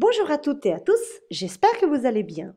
Bonjour à toutes et à tous, j'espère que vous allez bien.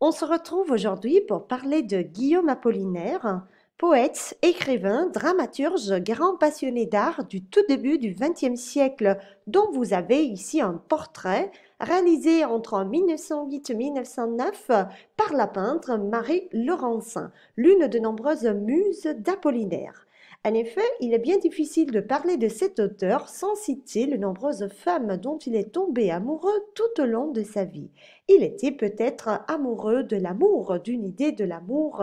On se retrouve aujourd'hui pour parler de Guillaume Apollinaire, poète, écrivain, dramaturge, grand passionné d'art du tout début du XXe siècle, dont vous avez ici un portrait réalisé entre 1908 et 1909 par la peintre Marie Laurencin, l'une de nombreuses muses d'Apollinaire. En effet, il est bien difficile de parler de cet auteur sans citer les nombreuses femmes dont il est tombé amoureux tout au long de sa vie. Il était peut-être amoureux de l'amour, d'une idée de l'amour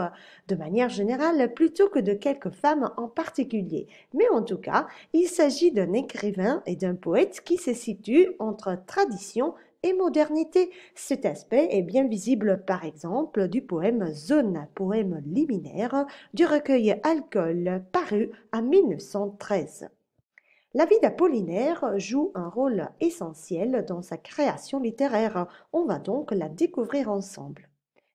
de manière générale plutôt que de quelques femmes en particulier. Mais en tout cas, il s'agit d'un écrivain et d'un poète qui se situe entre tradition et modernité. Cet aspect est bien visible par exemple du poème Zone, poème liminaire du recueil Alcool paru en 1913. La vie d'Apollinaire joue un rôle essentiel dans sa création littéraire. On va donc la découvrir ensemble.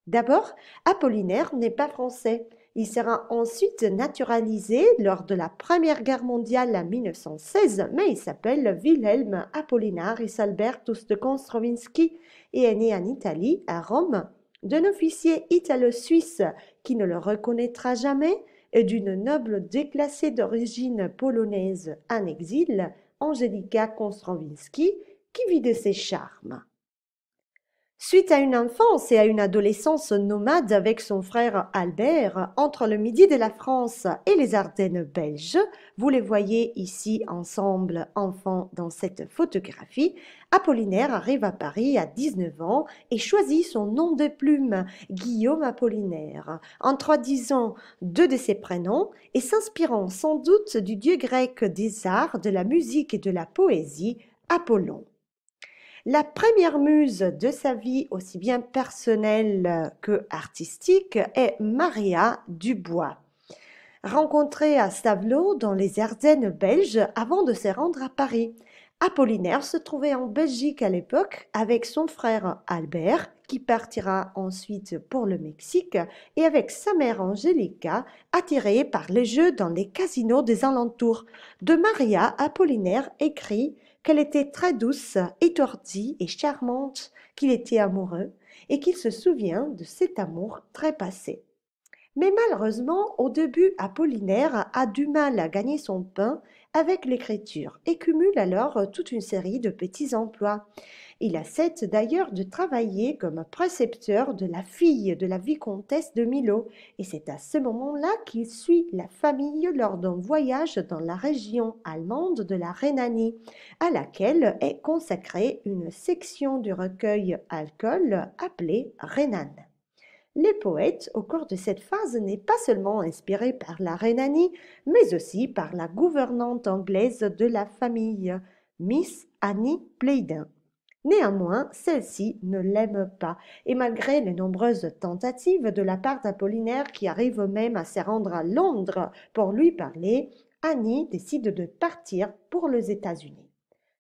D'abord, Apollinaire n'est pas français. Il sera ensuite naturalisé lors de la Première Guerre mondiale en 1916, mais il s'appelle Wilhelm Apollinaris Albertus de Konstrowinski et est né en Italie, à Rome, d'un officier italo-suisse qui ne le reconnaîtra jamais et d'une noble déclassée d'origine polonaise en exil, Angelika Konstrowinski, qui vit de ses charmes. Suite à une enfance et à une adolescence nomade avec son frère Albert, entre le midi de la France et les Ardennes belges, vous les voyez ici ensemble, enfants, dans cette photographie, Apollinaire arrive à Paris à 19 ans et choisit son nom de plume, Guillaume Apollinaire, en traduisant deux de ses prénoms et s'inspirant sans doute du dieu grec des arts, de la musique et de la poésie, Apollon. La première muse de sa vie, aussi bien personnelle que artistique, est Maria Dubois. Rencontrée à Stavelot dans les Ardennes belges avant de se rendre à Paris, Apollinaire se trouvait en Belgique à l'époque avec son frère Albert, qui partira ensuite pour le Mexique, et avec sa mère Angélica, attirée par les jeux dans les casinos des alentours. De Maria, Apollinaire écrit qu'elle était très douce, étourdie et charmante, qu'il était amoureux, et qu'il se souvient de cet amour très passé. Mais malheureusement, au début, Apollinaire a du mal à gagner son pain avec l'écriture et cumule alors toute une série de petits emplois. Il a d'ailleurs de travailler comme précepteur de la fille de la vicomtesse de Milo, et c'est à ce moment-là qu'il suit la famille lors d'un voyage dans la région allemande de la Rhénanie, à laquelle est consacrée une section du recueil Alcool appelée Rhénane. Les poètes, au cours de cette phase, n'est pas seulement inspiré par la Rhénanie, mais aussi par la gouvernante anglaise de la famille, Miss Annie Pleydin. Néanmoins, celle-ci ne l'aime pas, et malgré les nombreuses tentatives de la part d'Apollinaire qui arrive même à se rendre à Londres pour lui parler, Annie décide de partir pour les États-Unis.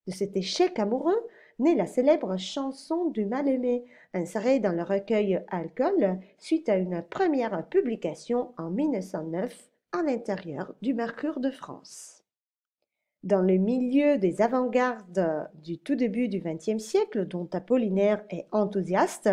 De cet échec amoureux naît la célèbre chanson du mal-aimé, insérée dans le recueil Alcool suite à une première publication en 1909 à l'intérieur du Mercure de France dans le milieu des avant-gardes du tout début du XXe siècle, dont Apollinaire est enthousiaste,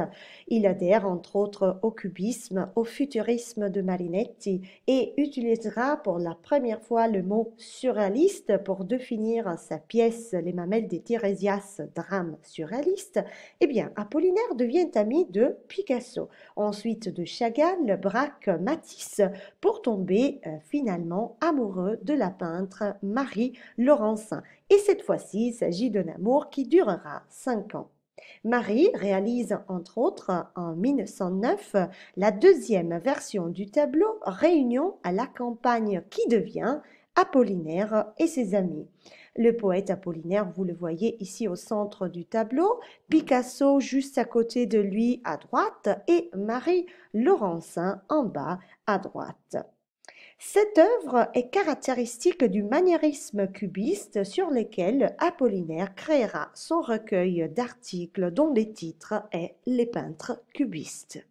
il adhère entre autres au cubisme, au futurisme de Marinetti et utilisera pour la première fois le mot surréaliste pour définir sa pièce Les mamelles des Tirésias, drame surréaliste. Eh bien, Apollinaire devient ami de Picasso, ensuite de Chagall, Braque, Matisse, pour tomber euh, finalement amoureux de la peintre Marie Laurencin. Et cette fois-ci, il s'agit d'un amour qui durera cinq ans. Marie réalise entre autres en 1909 la deuxième version du tableau Réunion à la campagne qui devient Apollinaire et ses amis. Le poète Apollinaire, vous le voyez ici au centre du tableau, Picasso juste à côté de lui à droite et Marie Laurencin en bas à droite. Cette œuvre est caractéristique du maniérisme cubiste sur lequel Apollinaire créera son recueil d'articles dont le titre est Les peintres cubistes.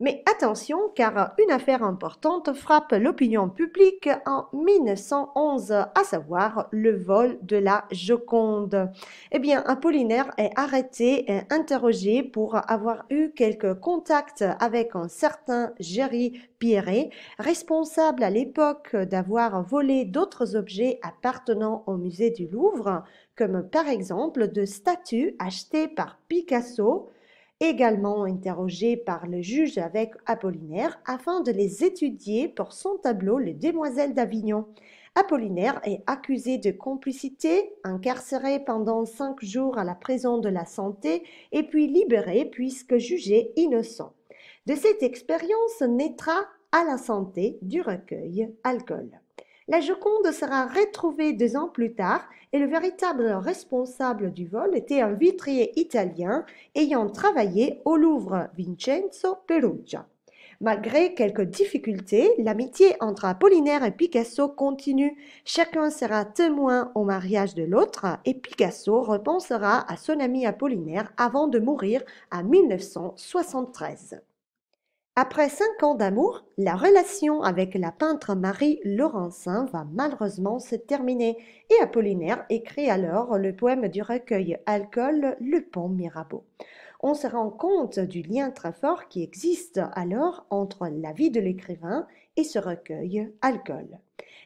Mais attention, car une affaire importante frappe l'opinion publique en 1911, à savoir le vol de la Joconde. Eh bien, Apollinaire est arrêté et interrogé pour avoir eu quelques contacts avec un certain Géry Pierret, responsable à l'époque d'avoir volé d'autres objets appartenant au musée du Louvre, comme par exemple de statues achetées par Picasso, également interrogé par le juge avec Apollinaire afin de les étudier pour son tableau Les Demoiselles d'Avignon. Apollinaire est accusé de complicité, incarcéré pendant cinq jours à la prison de la santé et puis libéré puisque jugé innocent. De cette expérience naîtra à la santé du recueil Alcool. La Joconde sera retrouvée deux ans plus tard et le véritable responsable du vol était un vitrier italien ayant travaillé au Louvre Vincenzo Perugia. Malgré quelques difficultés, l'amitié entre Apollinaire et Picasso continue. Chacun sera témoin au mariage de l'autre et Picasso repensera à son ami Apollinaire avant de mourir en 1973. Après cinq ans d'amour, la relation avec la peintre Marie Laurencin va malheureusement se terminer et Apollinaire écrit alors le poème du recueil Alcool, Le pont Mirabeau. On se rend compte du lien très fort qui existe alors entre la vie de l'écrivain et ce recueil Alcool.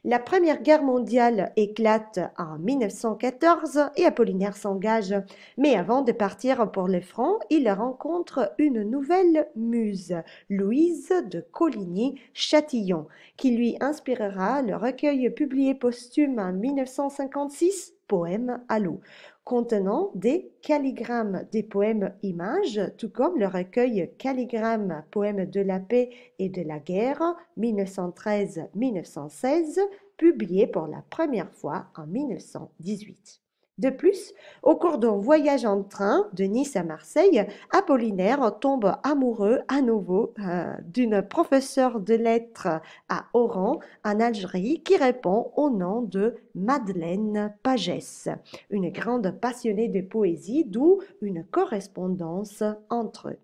La Première Guerre mondiale éclate en 1914 et Apollinaire s'engage. Mais avant de partir pour le front, il rencontre une nouvelle muse, Louise de Coligny-Châtillon, qui lui inspirera le recueil publié posthume en 1956, Poème à l'eau contenant des calligrammes, des poèmes-images, tout comme le recueil Calligrammes, poèmes de la paix et de la guerre 1913-1916, publié pour la première fois en 1918. De plus, au cours d'un voyage en train de Nice à Marseille, Apollinaire tombe amoureux à nouveau euh, d'une professeure de lettres à Oran, en Algérie, qui répond au nom de Madeleine Pagès, une grande passionnée de poésie, d'où une correspondance entre eux.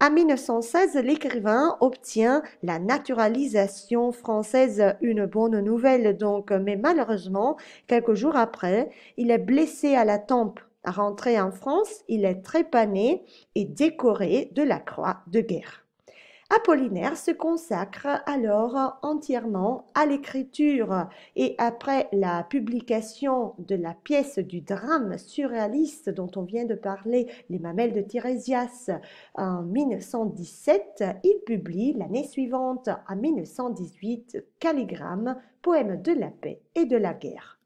À 1916, l'écrivain obtient la naturalisation française, une bonne nouvelle donc, mais malheureusement, quelques jours après, il est blessé à la tempe. Rentré en France, il est trépané et décoré de la Croix de guerre. Apollinaire se consacre alors entièrement à l'écriture et après la publication de la pièce du drame surréaliste dont on vient de parler, Les Mamelles de Tirésias, en 1917, il publie l'année suivante, en 1918, Calligramme, poème de la paix et de la guerre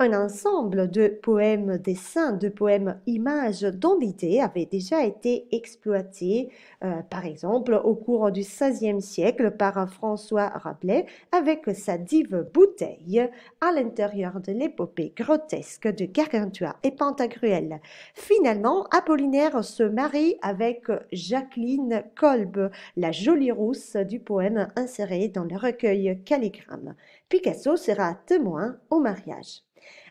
un ensemble de poèmes dessins, de poèmes images dont l'idée avait déjà été exploitée, euh, par exemple au cours du XVIe siècle par François Rabelais avec sa dive bouteille à l'intérieur de l'épopée grotesque de Gargantua et Pantagruel. Finalement, Apollinaire se marie avec Jacqueline Kolb, la jolie rousse du poème inséré dans le recueil Calligramme. Picasso sera témoin au mariage.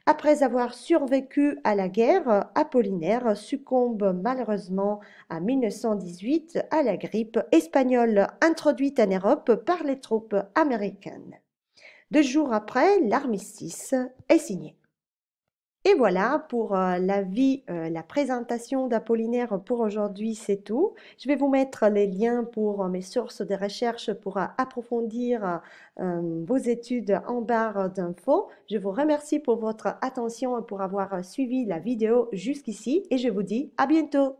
Après avoir survécu à la guerre, Apollinaire succombe malheureusement en 1918 à la grippe espagnole introduite en Europe par les troupes américaines. Deux jours après, l'armistice est signé. Et voilà pour euh, la vie, euh, la présentation d'Apollinaire pour aujourd'hui, c'est tout. Je vais vous mettre les liens pour euh, mes sources de recherche pour approfondir vos études en barre d'infos. Je vous remercie pour votre attention et pour avoir suivi la vidéo jusqu'ici et je vous dis à bientôt.